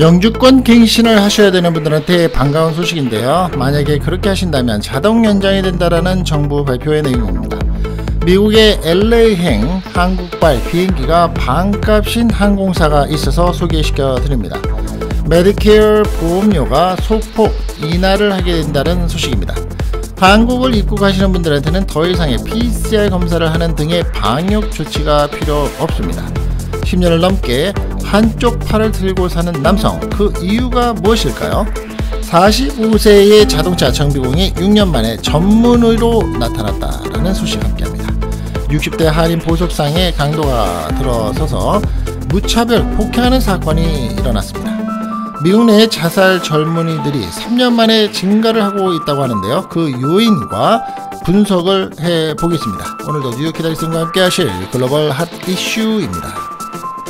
영주권 갱신을 하셔야 되는 분들한테 반가운 소식인데요. 만약에 그렇게 하신다면 자동 연장이 된다라는 정부 발표의 내용입니다. 미국의 LA행 한국발 비행기가 반값인 항공사가 있어서 소개시켜 드립니다. 메디케어 보험료가 소폭 인하를 하게 된다는 소식입니다. 한국을 입국하시는 분들한테는 더 이상의 PCR 검사를 하는 등의 방역 조치가 필요 없습니다. 10년을 넘게 한쪽 팔을 들고 사는 남성 그 이유가 무엇일까요? 45세의 자동차 정비공이 6년 만에 전문의로 나타났다라는 소식 함께합니다. 60대 할인 보석상에 강도가 들어서서 무차별 폭행하는 사건이 일어났습니다. 미국 내 자살 젊은이들이 3년 만에 증가를 하고 있다고 하는데요. 그 요인과 분석을 해보겠습니다. 오늘도 뉴욕 기다리스과 함께하실 글로벌 핫 이슈입니다.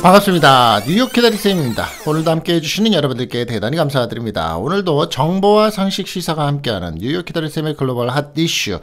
반갑습니다. 뉴욕 키다리쌤입니다. 오늘도 함께 해주시는 여러분들께 대단히 감사드립니다. 오늘도 정보와 상식 시사가 함께하는 뉴욕 키다리쌤의 글로벌 핫 이슈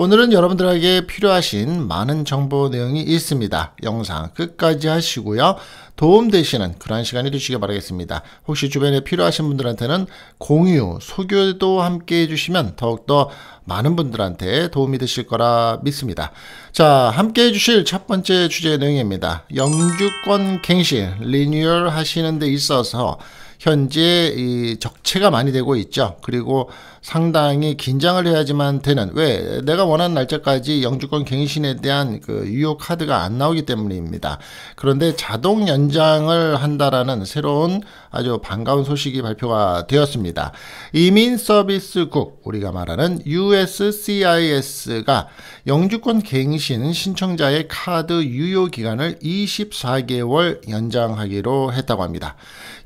오늘은 여러분들에게 필요하신 많은 정보 내용이 있습니다. 영상 끝까지 하시고요. 도움 되시는 그러한 시간이 되시길 바라겠습니다. 혹시 주변에 필요하신 분들한테는 공유, 소교도 함께 해주시면 더욱더 많은 분들한테 도움이 되실 거라 믿습니다. 자, 함께 해주실 첫 번째 주제 내용입니다. 영주권 갱신, 리뉴얼 하시는 데 있어서 현재 이 적체가 많이 되고 있죠. 그리고 상당히 긴장을 해야지만 되는 왜 내가 원하는 날짜까지 영주권 갱신에 대한 그 유효 카드가 안 나오기 때문입니다. 그런데 자동 연장을 한다라는 새로운 아주 반가운 소식이 발표가 되었습니다. 이민 서비스국 우리가 말하는 USCIS가 영주권 갱신 신청자의 카드 유효 기간을 24개월 연장하기로 했다고 합니다.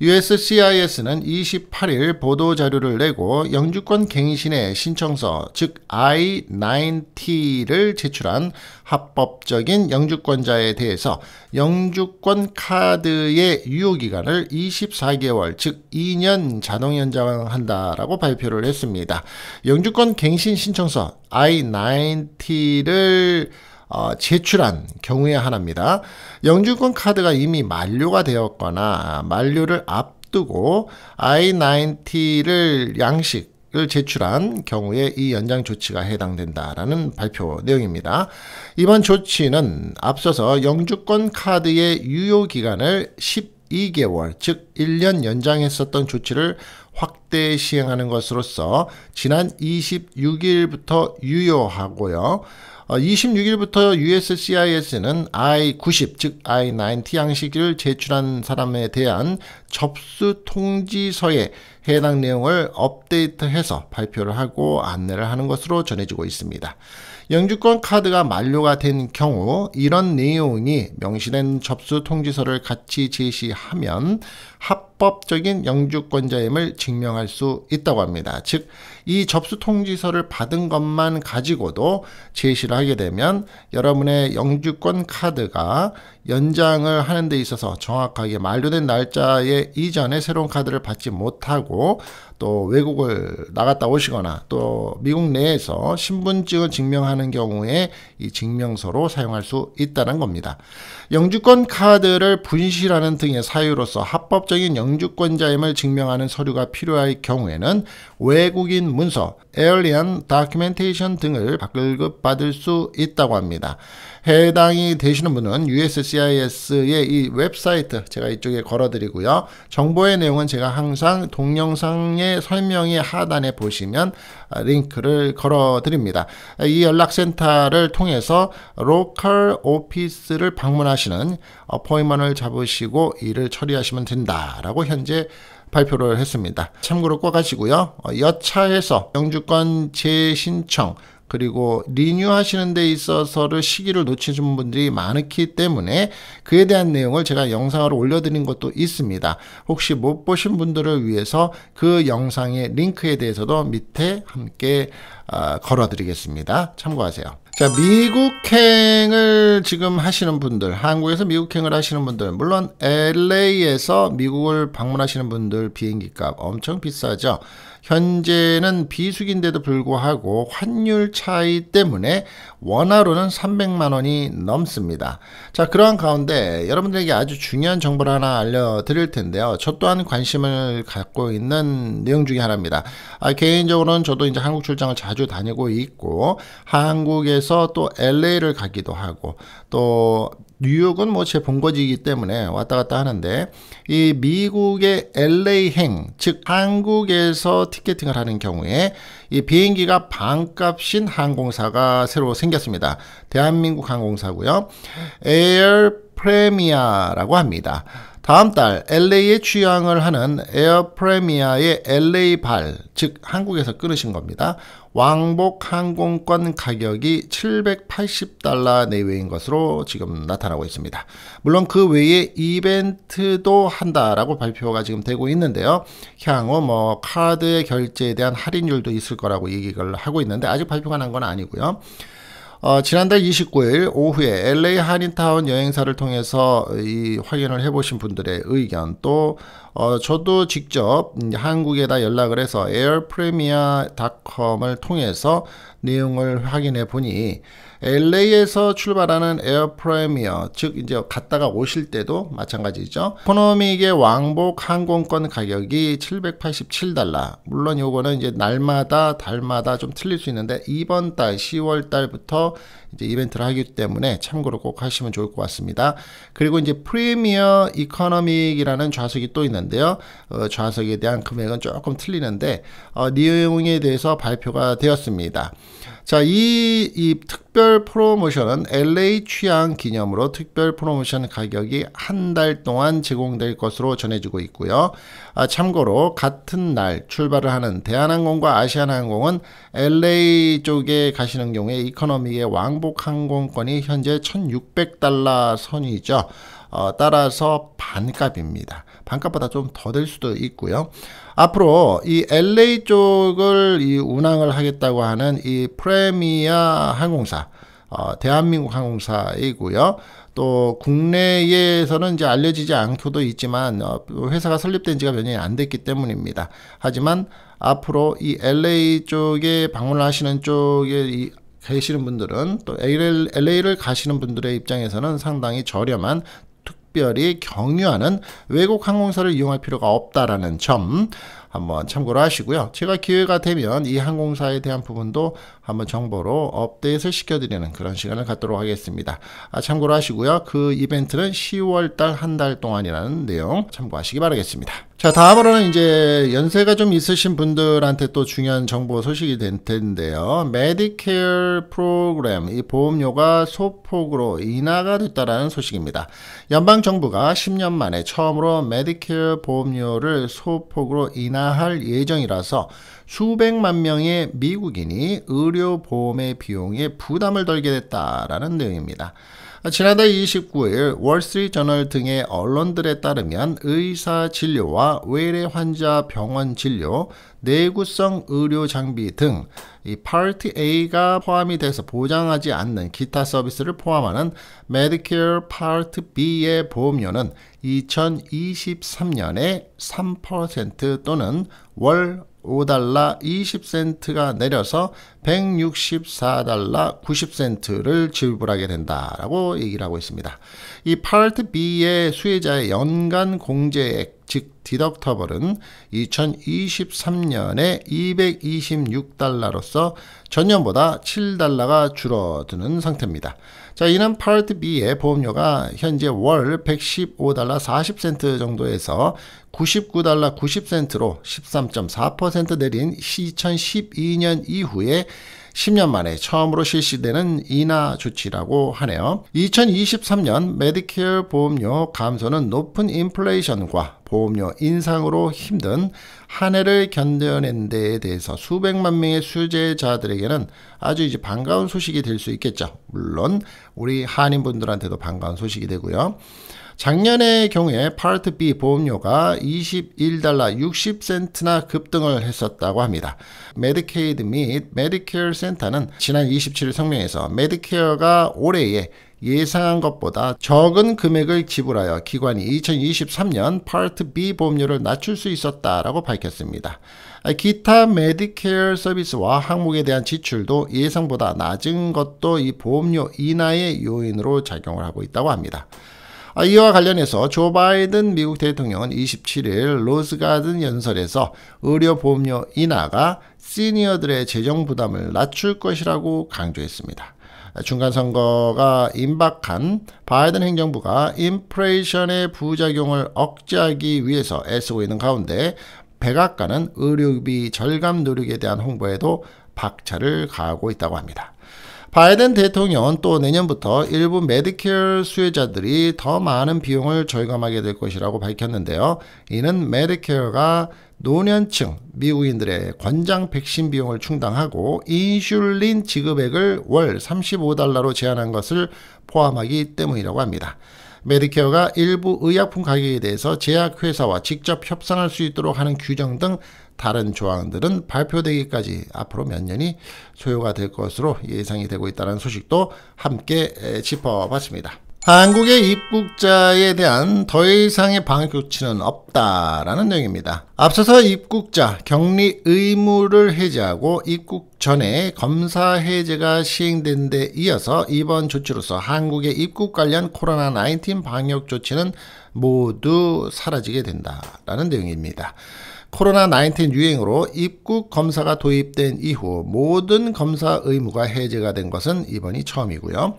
USCIS는 28일 보도 자료를 내고 영주권 갱신의 신청서, 즉 I-9T를 제출한 합법적인 영주권자에 대해서 영주권 카드의 유효기간을 24개월, 즉 2년 자동 연장한다라고 발표를 했습니다. 영주권 갱신 신청서 I-9T를 어, 제출한 경우에 하나입니다. 영주권 카드가 이미 만료가 되었거나 만료를 앞두고 I-90를 양식 을 제출한 경우에 이 연장 조치가 해당된다라는 발표 내용입니다. 이번 조치는 앞서서 영주권 카드의 유효 기간을 2개월, 즉 1년 연장했었던 조치를 확대 시행하는 것으로서 지난 26일부터 유효하고요. 26일부터 USCIS는 I90, 즉 I90 양식을 제출한 사람에 대한 접수 통지서에 해당 내용을 업데이트해서 발표를 하고 안내를 하는 것으로 전해지고 있습니다. 영주권 카드가 만료가 된 경우 이런 내용이 명시된 접수 통지서를 같이 제시하면 합법적인 영주권자임을 증명할 수 있다고 합니다. 즉이 접수 통지서를 받은 것만 가지고도 제시를 하게 되면 여러분의 영주권 카드가 연장을 하는 데 있어서 정확하게 만료된 날짜에 이전에 새로운 카드를 받지 못하고 또 외국을 나갔다 오시거나 또 미국 내에서 신분증을 증명하는 경우에 이 증명서로 사용할 수 있다는 겁니다. 영주권 카드를 분실하는 등의 사유로서 합법적인 영주권자임을 증명하는 서류가 필요할 경우에는 외국인 문서, 에얼리언 다큐멘테이션 등을 발급받을 수 있다고 합니다. 해당이 되시는 분은 USCIS의 이 웹사이트 제가 이쪽에 걸어드리고요. 정보의 내용은 제가 항상 동영상의 설명의 하단에 보시면 링크를 걸어드립니다. 이 연락센터를 통해서 로컬 오피스를 방문하시는 어포이먼을 잡으시고 일을 처리하시면 된다라고 현재 발표를 했습니다. 참고로 꼭 하시고요. 어, 여차에서 영주권 재신청 그리고 리뉴하시는 데 있어서를 시기를 놓치신 분들이 많기 때문에 그에 대한 내용을 제가 영상으로 올려드린 것도 있습니다. 혹시 못 보신 분들을 위해서 그 영상의 링크에 대해서도 밑에 함께 아, 걸어드리겠습니다. 참고하세요. 자, 미국행을 지금 하시는 분들, 한국에서 미국행을 하시는 분들, 물론 LA에서 미국을 방문하시는 분들 비행기 값 엄청 비싸죠. 현재는 비수기인데도 불구하고 환율 차이 때문에 원화로는 300만 원이 넘습니다. 자, 그러한 가운데 여러분들에게 아주 중요한 정보를 하나 알려드릴 텐데요. 저 또한 관심을 갖고 있는 내용 중에 하나입니다. 아, 개인적으로는 저도 이제 한국 출장을 자주 다니고 있고 한국에서 또 LA를 가기도 하고 또 뉴욕은 뭐 제 본거지이기 때문에 왔다 갔다 하는데 이 미국의 LA행 즉 한국에서 티켓팅을 하는 경우에 이 비행기가 반값인 항공사가 새로 생겼습니다. 대한민국 항공사고요. 에어 프레미아라고 합니다. 다음 달 LA에 취항을 하는 에어 프레미아의 LA 발, 즉 한국에서 끊으신 겁니다. 왕복 항공권 가격이 780달러 내외인 것으로 지금 나타나고 있습니다. 물론 그 외에 이벤트도 한다라고 발표가 지금 되고 있는데요. 향후 뭐 카드의 결제에 대한 할인율도 있을 거라고 얘기를 하고 있는데 아직 발표가 난 건 아니고요. 어, 지난달 29일 오후에 LA 한인타운 여행사를 통해서 이 확인을 해보신 분들의 의견 또 어, 저도 직접 한국에다 연락을 해서 에어프리미아닷컴을 통해서 내용을 확인해 보니 LA에서 출발하는 에어프레미어즉 이제 갔다가 오실 때도 마찬가지죠. 코노믹의 왕복 항공권 가격이 787달러. 물론 요거는 이제 날마다 달마다 좀 틀릴 수 있는데 이번 달 10월 달부터 이제 이벤트를 하기 때문에 참고로 꼭 하시면 좋을 것 같습니다. 그리고 이제 프리미어 이코노믹이라는 좌석이 또 있는데요. 어, 좌석에 대한 금액은 조금 틀리는데 어, 내용에 대해서 발표가 되었습니다. 자, 이, 이 특별 프로모션은 LA 취향 기념으로 특별 프로모션 가격이 한 달 동안 제공될 것으로 전해지고 있고요. 아, 참고로 같은 날 출발을 하는 대한항공과 아시아나항공은 LA 쪽에 가시는 경우에 이코노미의 왕복 항공권이 현재 1600달러 선이죠. 어, 따라서 반값입니다. 반값보다 좀 더 될 수도 있고요. 앞으로 이 LA 쪽을 이 운항을 하겠다고 하는 이 프레미아 항공사 어, 대한민국 항공사이고요. 또 국내에서는 이제 알려지지 않고도 있지만 어, 회사가 설립된 지가 몇 년이 안 됐기 때문입니다. 하지만 앞으로 이 LA 쪽에 방문 하시는 쪽에 이 계시는 분들은 또 LA를 가시는 분들의 입장에서는 상당히 저렴한 특별히 경유하는 외국 항공사를 이용할 필요가 없다라는 점 한번 참고를 하시고요. 제가 기회가 되면 이 항공사에 대한 부분도 한번 정보로 업데이트를 시켜드리는 그런 시간을 갖도록 하겠습니다. 아, 참고를 하시고요. 그 이벤트는 10월달 한 달 동안이라는 내용 참고하시기 바라겠습니다. 자 다음으로는 이제 연세가 좀 있으신 분들한테 또 중요한 정보 소식이 될 텐데요. 메디케어 프로그램 이 보험료가 소폭으로 인하가 됐다라는 소식입니다. 연방 정부가 10년 만에 처음으로 메디케어 보험료를 소폭으로 인하 할 예정이라서 수백만 명의 미국인이 의료보험의 비용에 부담을 덜게 됐다라는 내용입니다. 지난달 29일 월스트리트저널 등의 언론들에 따르면 의사 진료와 외래 환자 병원 진료, 내구성 의료 장비 등 이파 a r t A가 포함이 돼서 보장하지 않는 기타 서비스를 포함하는 Medicare p a B의 보험료는 2023년에 3% 또는 월 5달러 20센트가 내려서 164달러 90센트를 지불하게 된다라고 얘기를 하고 있습니다. 이 파트 B의 수혜자의 연간 공제액 즉 디덕터블은 2023년에 226달러로서 전년보다 7달러가 줄어드는 상태입니다. 자, 이는 파트 B의 보험료가 현재 월 115달러 40센트 정도에서 99달러 90센트로 13.4% 내린 2012년 이후에 10년 만에 처음으로 실시되는 인하 조치라고 하네요. 2023년 메디케어 보험료 감소는 높은 인플레이션과 보험료 인상으로 힘든 한 해를 견뎌낸 데에 대해서 수백만 명의 수제자들에게는 아주 이제 반가운 소식이 될 수 있겠죠. 물론 우리 한인분들한테도 반가운 소식이 되고요. 작년의 경우에 파트 B 보험료가 21달러 60센트나 급등을 했었다고 합니다. 메디케이드 및 메디케어 센터는 지난 27일 성명에서 메디케어가 올해에 예상한 것보다 적은 금액을 지불하여 기관이 2023년 파트 B 보험료를 낮출 수 있었다라고 밝혔습니다. 기타 메디케어 서비스와 항목에 대한 지출도 예상보다 낮은 것도 이 보험료 인하의 요인으로 작용을 하고 있다고 합니다. 아, 이와 관련해서 조 바이든 미국 대통령은 27일 로스가든 연설에서 의료보험료 인하가 시니어들의 재정 부담을 낮출 것이라고 강조했습니다. 중간 선거가 임박한 바이든 행정부가 인플레이션의 부작용을 억제하기 위해서 애쓰고 있는 가운데 백악관은 의료비 절감 노력에 대한 홍보에도 박차를 가하고 있다고 합니다. 바이든 대통령은 또 내년부터 일부 메디케어 수혜자들이 더 많은 비용을 절감하게 될 것이라고 밝혔는데요. 이는 메디케어가 노년층 미국인들의 권장 백신 비용을 충당하고 인슐린 지급액을 월 35달러로 제한한 것을 포함하기 때문이라고 합니다. 메디케어가 일부 의약품 가격에 대해서 제약회사와 직접 협상할 수 있도록 하는 규정 등 다른 조항들은 발표되기까지 앞으로 몇 년이 소요가 될 것으로 예상이 되고 있다는 소식도 함께 짚어봤습니다. 한국의 입국자에 대한 더 이상의 방역조치는 없다라는 내용입니다. 앞서서 입국자 격리 의무를 해제하고 입국 전에 검사 해제가 시행된 데 이어서 이번 조치로서 한국의 입국 관련 코로나19 방역조치는 모두 사라지게 된다라는 내용입니다. 코로나19 유행으로 입국 검사가 도입된 이후 모든 검사 의무가 해제가 된 것은 이번이 처음이고요.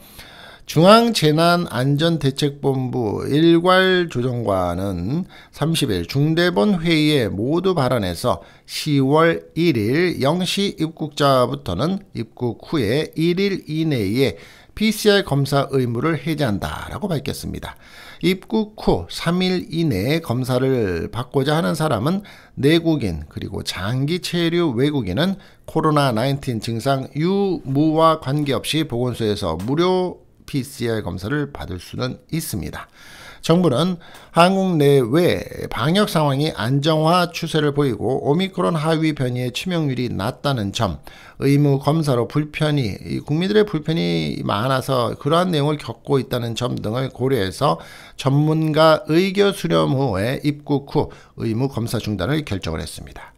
중앙재난안전대책본부 일괄조정관은 30일 중대본 회의에 모두 발언해서 10월 1일 0시 입국자부터는 입국 후에 1일 이내에 PCR 검사 의무를 해제한다라고 밝혔습니다. 입국 후 3일 이내에 검사를 받고자 하는 사람은 내국인 그리고 장기 체류 외국인은 코로나19 증상 유무와 관계없이 보건소에서 무료 PCR 검사를 받을 수는 있습니다. 정부는 한국 내외 방역 상황이 안정화 추세를 보이고 오미크론 하위 변이의 치명률이 낮다는 점, 의무 검사로 불편이 국민들의 불편이 많아서 그러한 내용을 겪고 있다는 점 등을 고려해서 전문가 의교 수렴 후에 입국 후 의무 검사 중단을 결정을 했습니다.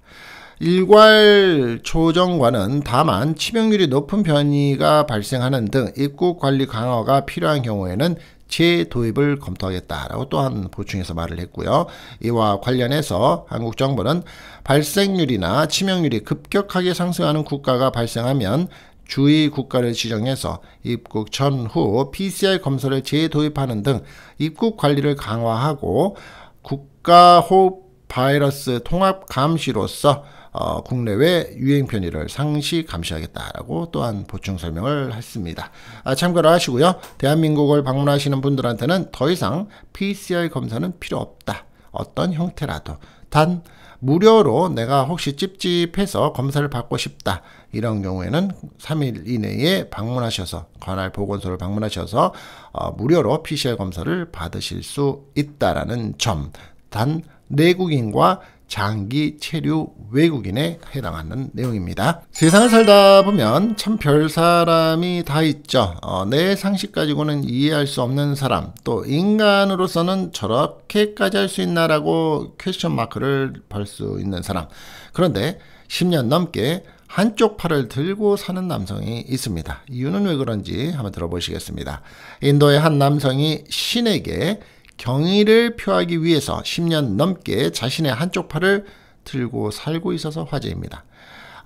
일괄 조정과는 다만 치명률이 높은 변이가 발생하는 등 입국 관리 강화가 필요한 경우에는 재도입을 검토하겠다라고 또한 보충해서 말을 했고요. 이와 관련해서 한국 정부는 발생률이나 치명률이 급격하게 상승하는 국가가 발생하면 주의 국가를 지정해서 입국 전후 PCR 검사를 재도입하는 등 입국 관리를 강화하고 국가 호흡 바이러스 통합 감시로서 어, 국내외 유행 편의를 상시 감시하겠다라고 또한 보충 설명을 했습니다. 아, 참고를 하시고요. 대한민국을 방문하시는 분들한테는 더 이상 PCR 검사는 필요 없다. 어떤 형태라도 단 무료로 내가 혹시 찝찝해서 검사를 받고 싶다 이런 경우에는 3일 이내에 방문하셔서 관할 보건소를 방문하셔서 어, 무료로 PCR 검사를 받으실 수 있다라는 점. 단 내국인과 장기 체류 외국인에 해당하는 내용입니다. 세상을 살다 보면 참 별 사람이 다 있죠. 어, 내 상식 가지고는 이해할 수 없는 사람, 또 인간으로서는 저렇게까지 할 수 있나라고 퀘스천 마크를 벌수 있는 사람. 그런데 10년 넘게 한쪽 팔을 들고 사는 남성이 있습니다. 이유는 왜 그런지 한번 들어보시겠습니다. 인도의 한 남성이 신에게 경의를 표하기 위해서 10년 넘게 자신의 한쪽 팔을 들고 살고 있어서 화제입니다.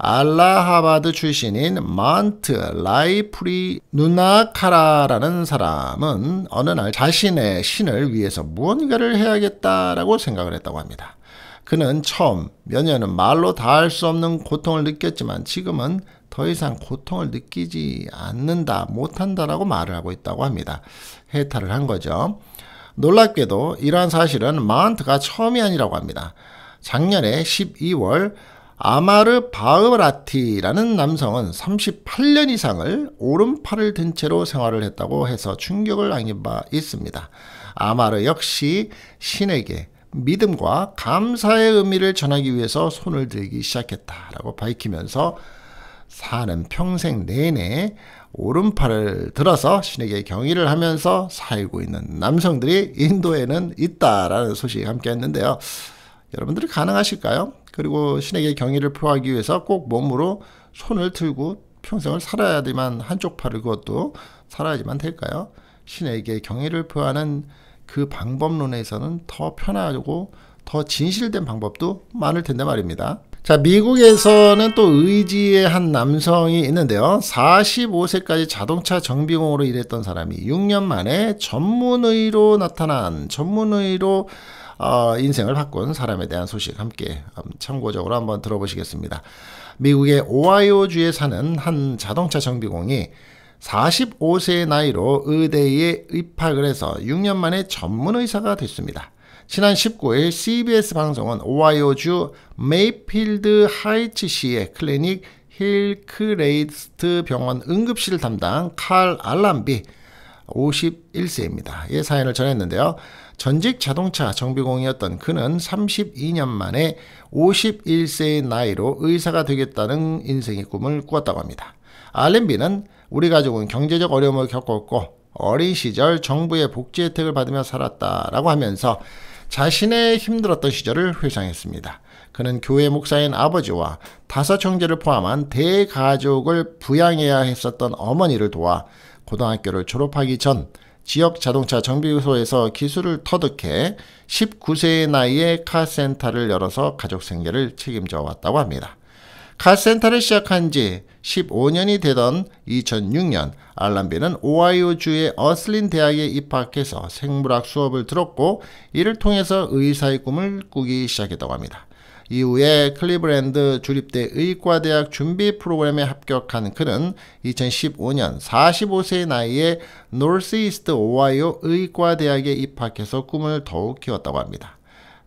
알라하바드 출신인 만트 라이프리 누나카라라는 사람은 어느 날 자신의 신을 위해서 무언가를 해야겠다라고 생각을 했다고 합니다. 그는 처음 몇 년은 말로 다 할 수 없는 고통을 느꼈지만 지금은 더 이상 고통을 느끼지 않는다, 못한다라고 말을 하고 있다고 합니다. 해탈을 한 거죠. 놀랍게도 이러한 사실은 마운트가 처음이 아니라고 합니다. 작년에 12월 아마르 바흐라티라는 남성은 38년 이상을 오른팔을 든 채로 생활을 했다고 해서 충격을 안긴 바 있습니다. 아마르 역시 신에게 믿음과 감사의 의미를 전하기 위해서 손을 들기 시작했다라고 밝히면서 사는 평생 내내 오른팔을 들어서 신에게 경의를 하면서 살고 있는 남성들이 인도에는 있다라는 소식 함께 했는데요. 여러분들이 가능하실까요? 그리고 신에게 경의를 표하기 위해서 꼭 몸으로 손을 들고 평생을 살아야지만 한쪽 팔을 그것도 살아야지만 될까요? 신에게 경의를 표하는 그 방법론에서는 더 편하고 더 진실된 방법도 많을 텐데 말입니다. 자, 미국에서는 또 의지의 한 남성이 있는데요. 45세까지 자동차 정비공으로 일했던 사람이 6년 만에 전문의로 나타난 전문의로 어, 인생을 바꾼 사람에 대한 소식 함께 음, 참고적으로 한번 들어보시겠습니다. 미국의 오하이오주에 사는 한 자동차 정비공이 45세의 나이로 의대에 입학을 해서 6년 만에 전문의사가 됐습니다. 지난 19일 CBS 방송은 오하이오주 메이필드 하이츠시의 클리닉 힐크레이스트 병원 응급실 담당 칼 알람비 51세입니다. 예, 사연을 전했는데요. 전직 자동차 정비공이었던 그는 32년 만에 51세의 나이로 의사가 되겠다는 인생의 꿈을 꾸었다고 합니다. 알렌비는 우리 가족은 경제적 어려움을 겪었고 어린 시절 정부의 복지 혜택을 받으며 살았다라고 하면서 자신의 힘들었던 시절을 회상했습니다. 그는 교회 목사인 아버지와 다섯 형제를 포함한 대가족을 부양해야 했었던 어머니를 도와 고등학교를 졸업하기 전 지역 자동차 정비소에서 기술을 터득해 19세의 나이에 카센터를 열어서 가족 생계를 책임져 왔다고 합니다. 카센터를 시작한 지 15년이 되던 2006년 알람비는 오하이오주의 어슬린 대학에 입학해서 생물학 수업을 들었고 이를 통해서 의사의 꿈을 꾸기 시작했다고 합니다. 이후에 클리브랜드 주립대 의과대학 준비 프로그램에 합격한 그는 2015년 45세의 나이에 노스이스트 오하이오 의과대학에 입학해서 꿈을 더욱 키웠다고 합니다.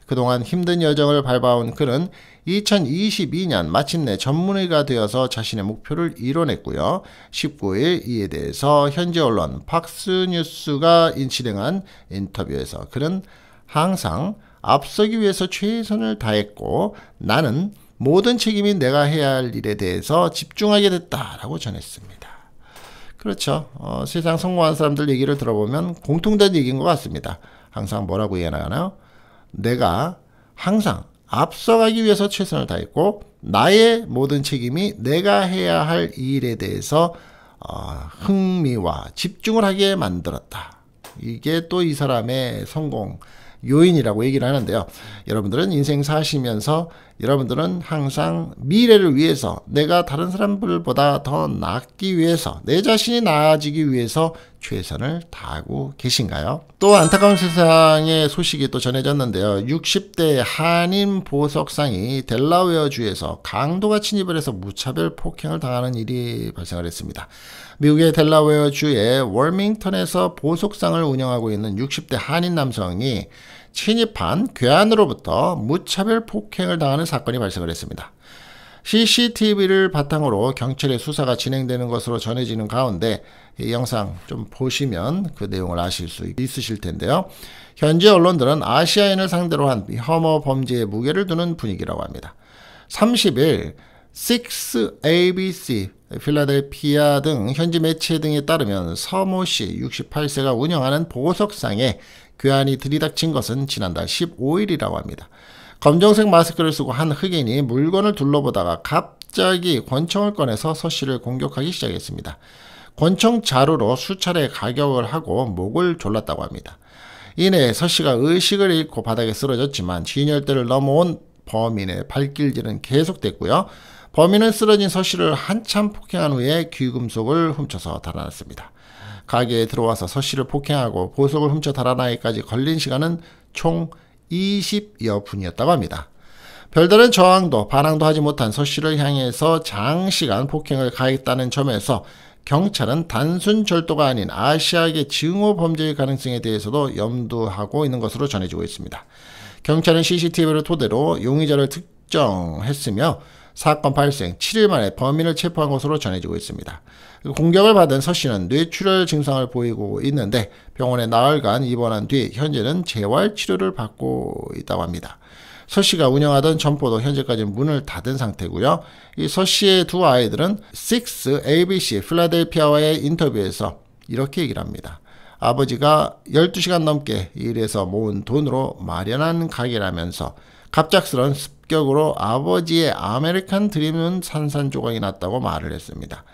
그동안 힘든 여정을 밟아온 그는 2022년 마침내 전문의가 되어서 자신의 목표를 이뤄냈고요. 19일 이에 대해서 현지 언론 박스뉴스가 진행한 인터뷰에서 그는 항상 앞서기 위해서 최선을 다했고 나는 모든 책임이 내가 해야 할 일에 대해서 집중하게 됐다라고 전했습니다. 그렇죠. 어, 세상 성공한 사람들 얘기를 들어보면 공통된 얘기인 것 같습니다. 항상 뭐라고 얘기하나요? 내가 항상 앞서가기 위해서 최선을 다했고 나의 모든 책임이 내가 해야 할 일에 대해서 어, 흥미와 집중을 하게 만들었다. 이게 또 이 사람의 성공 요인이라고 얘기를 하는데요. 여러분들은 인생 사시면서 여러분들은 항상 미래를 위해서 내가 다른 사람들보다 더 낫기 위해서 내 자신이 나아지기 위해서 최선을 다하고 계신가요? 또 안타까운 세상의 소식이 또 전해졌는데요. 60대 한인 보석상이 델라웨어주에서 강도가 침입을 해서 무차별 폭행을 당하는 일이 발생을 했습니다. 미국의 델라웨어주의 월밍턴에서 보석상을 운영하고 있는 60대 한인 남성이 침입한 괴한으로부터 무차별 폭행을 당하는 사건이 발생을 했습니다. CCTV를 바탕으로 경찰의 수사가 진행되는 것으로 전해지는 가운데 이 영상 좀 보시면 그 내용을 아실 수 있으실 텐데요. 현지 언론들은 아시아인을 상대로 한 혐오 범죄의 무게를 두는 분위기라고 합니다. 30일 6ABC 필라델피아 등 현지 매체 등에 따르면 서모 씨 68세가 운영하는 보석상에 교환이 들이닥친 것은 지난달 15일이라고 합니다. 검정색 마스크를 쓰고 한 흑인이 물건을 둘러보다가 갑자기 권총을 꺼내서 서 씨를 공격하기 시작했습니다. 권총 자루로 수차례 가격을 하고 목을 졸랐다고 합니다. 이내 서 씨가 의식을 잃고 바닥에 쓰러졌지만 진열대를 넘어온 범인의 발길질은 계속됐고요. 범인은 쓰러진 서 씨를 한참 폭행한 후에 귀금속을 훔쳐서 달아났습니다. 가게에 들어와서 서씨를 폭행하고 보석을 훔쳐 달아나기까지 걸린 시간은 총 20여 분이었다고 합니다. 별다른 저항도 반항도 하지 못한 서씨를 향해서 장시간 폭행을 가했다는 점에서 경찰은 단순 절도가 아닌 아시아계 증오 범죄의 가능성에 대해서도 염두하고 있는 것으로 전해지고 있습니다. 경찰은 CCTV를 토대로 용의자를 특정했으며 사건 발생 7일 만에 범인을 체포한 것으로 전해지고 있습니다. 공격을 받은 서 씨는 뇌출혈 증상을 보이고 있는데 병원에 나흘간 입원한 뒤 현재는 재활 치료를 받고 있다고 합니다. 서 씨가 운영하던 점포도 현재까지 문을 닫은 상태고요. 이 서 씨의 두 아이들은 6 ABC 필라델피아와의 인터뷰에서 이렇게 얘기를 합니다. 아버지가 12시간 넘게 일해서 모은 돈으로 마련한 가게라면서 갑작스런 습격으로 아버지의 아메리칸 드림은 산산조각이 났다고 말을 했습니다.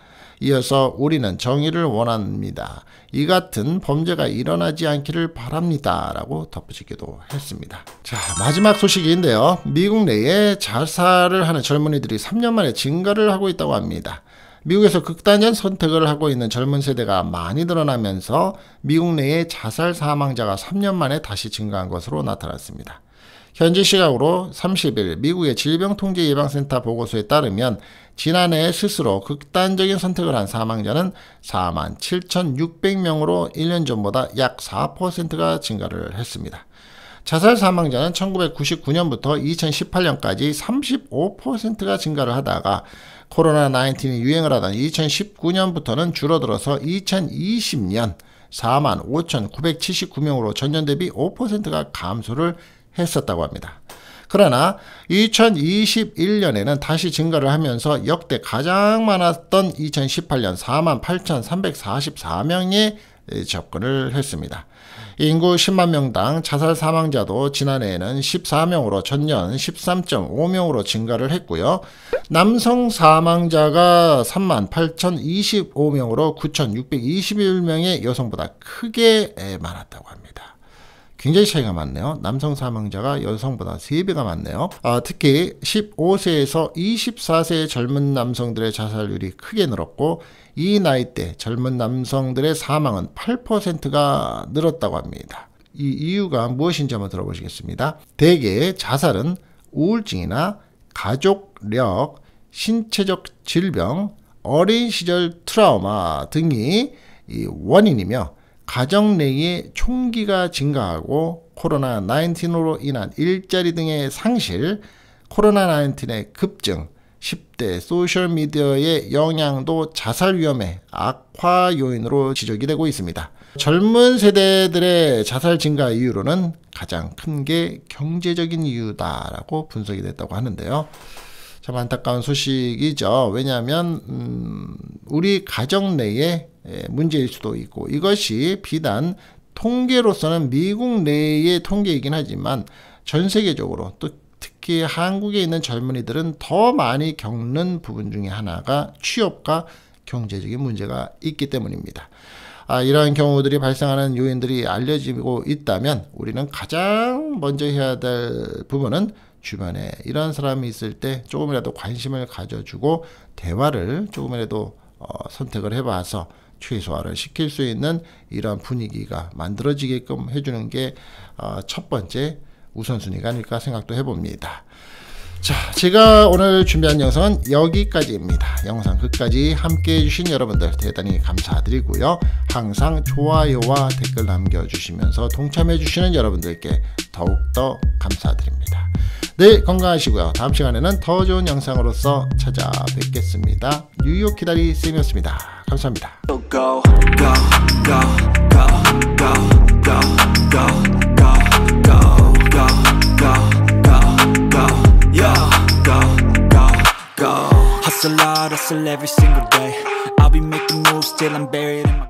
이어서 우리는 정의를 원합니다. 이 같은 범죄가 일어나지 않기를 바랍니다. 라고 덧붙이기도 했습니다. 자, 마지막 소식인데요. 미국 내에 자살을 하는 젊은이들이 3년 만에 증가를 하고 있다고 합니다. 미국에서 극단적 선택을 하고 있는 젊은 세대가 많이 늘어나면서 미국 내에 자살 사망자가 3년 만에 다시 증가한 것으로 나타났습니다. 현지 시각으로 30일 미국의 질병통제예방센터 보고서에 따르면 지난해 스스로 극단적인 선택을 한 사망자는 4만 7,600명으로 1년 전보다 약 4%가 증가를 했습니다. 자살 사망자는 1999년부터 2018년까지 35%가 증가를 하다가 코로나1 9 유행을 하던 2019년부터는 줄어들어서 2020년 4만 5,979명으로 전년 대비 5%가 감소를 했습니다. 했었다고 합니다. 그러나 2021년에는 다시 증가를 하면서 역대 가장 많았던 2018년 48,344명이 접근을 했습니다. 인구 10만 명당 자살 사망자도 지난해에는 14명으로 전년 13.5명으로 증가를 했고요. 남성 사망자가 3만 8,025명으로 9,621명의 여성보다 크게 많았다고 합니다. 굉장히 차이가 많네요. 남성 사망자가 여성보다 3배가 많네요. 아, 특히 15세에서 24세 젊은 남성들의 자살률이 크게 늘었고 이 나이대 젊은 남성들의 사망은 8%가 늘었다고 합니다. 이 이유가 무엇인지 한번 들어보시겠습니다. 대개 자살은 우울증이나 가족력, 신체적 질병, 어린 시절 트라우마 등이 원인이며 가정 내에 총기가 증가하고 코로나19으로 인한 일자리 등의 상실, 코로나19의 급증, 10대 소셜미디어의 영향도 자살 위험의 악화 요인으로 지적이 되고 있습니다. 젊은 세대들의 자살 증가 이유로는 가장 큰 게 경제적인 이유다라고 분석이 됐다고 하는데요. 참 안타까운 소식이죠. 왜냐하면 음, 우리 가정 내에 예, 문제일 수도 있고 이것이 비단 통계로서는 미국 내의 통계이긴 하지만 전 세계적으로 또 특히 한국에 있는 젊은이들은 더 많이 겪는 부분 중에 하나가 취업과 경제적인 문제가 있기 때문입니다. 아, 이러한 경우들이 발생하는 요인들이 알려지고 있다면 우리는 가장 먼저 해야 될 부분은 주변에 이런 사람이 있을 때 조금이라도 관심을 가져주고 대화를 조금이라도 어, 선택을 해봐서 최소화를 시킬 수 있는 이런 분위기가 만들어지게끔 해주는 게첫 어, 번째 우선순위가 아닐까 생각도 해봅니다. 자, 제가 오늘 준비한 영상은 여기까지입니다. 영상 끝까지 함께 해주신 여러분들 대단히 감사드리고요. 항상 좋아요와 댓글 남겨주시면서 동참해주시는 여러분들께 더욱더 감사드립니다. 늘 네, 건강하시고요. 다음 시간에는 더 좋은 영상으로서 찾아뵙겠습니다. 뉴욕 기다리 쌤이었습니다. 감사합니다. Go, go, go, Hustle hard, hustle every single day I'll be making moves till I'm buried in my